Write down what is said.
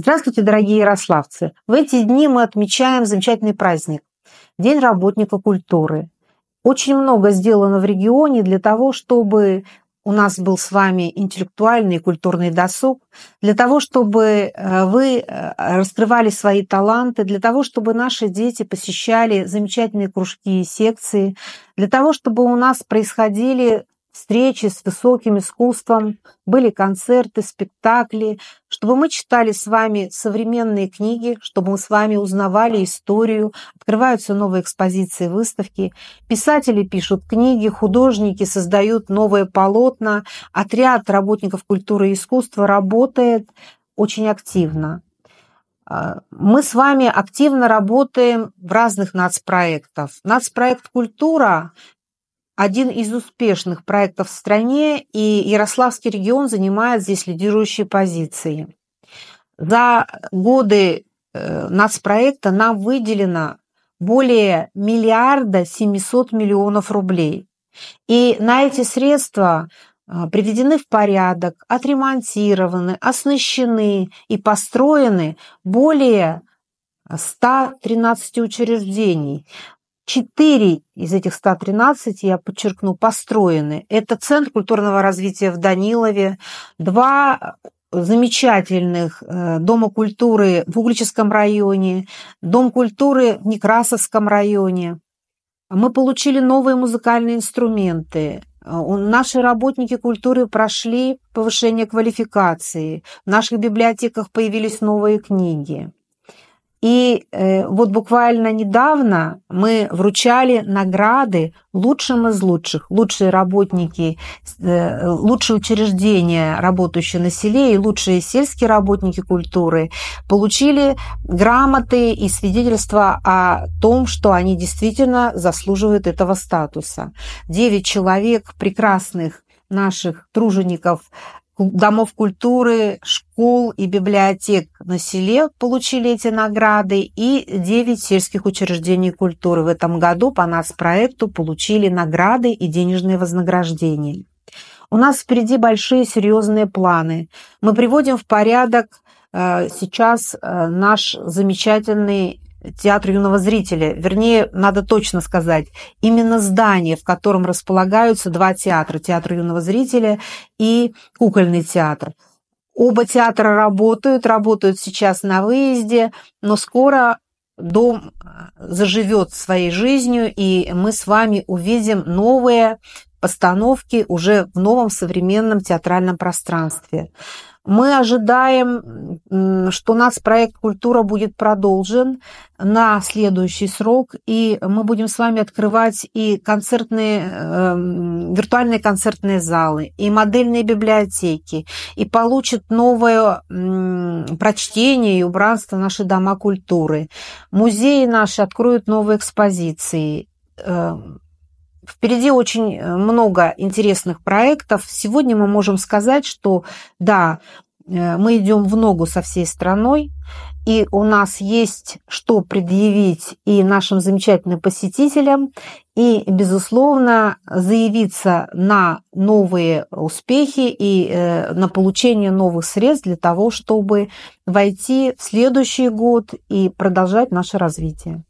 Здравствуйте, дорогие ярославцы! В эти дни мы отмечаем замечательный праздник – День работника культуры. Очень много сделано в регионе для того, чтобы у нас был с вами интеллектуальный и культурный досуг, для того, чтобы э, вы э, раскрывали свои таланты, для того, чтобы наши дети посещали замечательные кружки и секции, для того, чтобы у нас происходили встречи с высоким искусством, были концерты, спектакли, чтобы мы читали с вами современные книги, чтобы мы с вами узнавали историю, открываются новые экспозиции, выставки. Писатели пишут книги, художники создают новые полотна, отряд работников культуры и искусства работает очень активно. А, мы с вами активно работаем в разных нацпроектах. Нацпроект «Культура» один из успешных проектов в стране, и Ярославский регион занимает здесь лидирующие позиции. За годы э, нацпроекта нам выделено более миллиарда 700 миллионов рублей. И на эти средства э, приведены в порядок, отремонтированы, оснащены и построены более 113 учреждений, Четыре из этих 113, я подчеркну, построены. Это Центр культурного развития в Данилове, два замечательных э, Дома культуры в Углическом районе, Дом культуры в Некрасовском районе. Мы получили новые музыкальные инструменты. Э, наши работники культуры прошли повышение квалификации. В наших библиотеках появились новые книги. И э, вот буквально недавно мы вручали награды лучшим из лучших, лучшие работники, э, лучшие учреждения, работающие на селе, и лучшие сельские работники культуры получили грамоты и свидетельства о том, что они действительно заслуживают этого статуса. Девять человек прекрасных наших тружеников домов культуры, школ и библиотек на селе получили эти награды, и 9 сельских учреждений культуры в этом году по нас проекту получили награды и денежные вознаграждения. У нас впереди большие серьезные планы. Мы приводим в порядок э, сейчас э, наш замечательный театр юного зрителя. Вернее, надо точно сказать, именно здание, в котором располагаются два театра, театр юного зрителя и кукольный театр. Оба театра работают, работают сейчас на выезде, но скоро дом э, заживет своей жизнью, и мы с вами увидим новые постановки уже в новом современном театральном пространстве. Мы ожидаем что у нас проект «Культура» будет продолжен на следующий срок, и мы будем с вами открывать и концертные, эм, виртуальные концертные залы, и модельные библиотеки, и получат новое прочтение и убранство наши дома культуры. Музеи наши откроют новые экспозиции. Эм, впереди очень э, много интересных проектов. Сегодня мы можем сказать, что да, Э, мы идем в ногу со всей страной, и у нас есть что предъявить и нашим замечательным посетителям, и, безусловно, заявиться на новые успехи и э, на получение новых средств для того, чтобы войти в следующий год и продолжать наше развитие.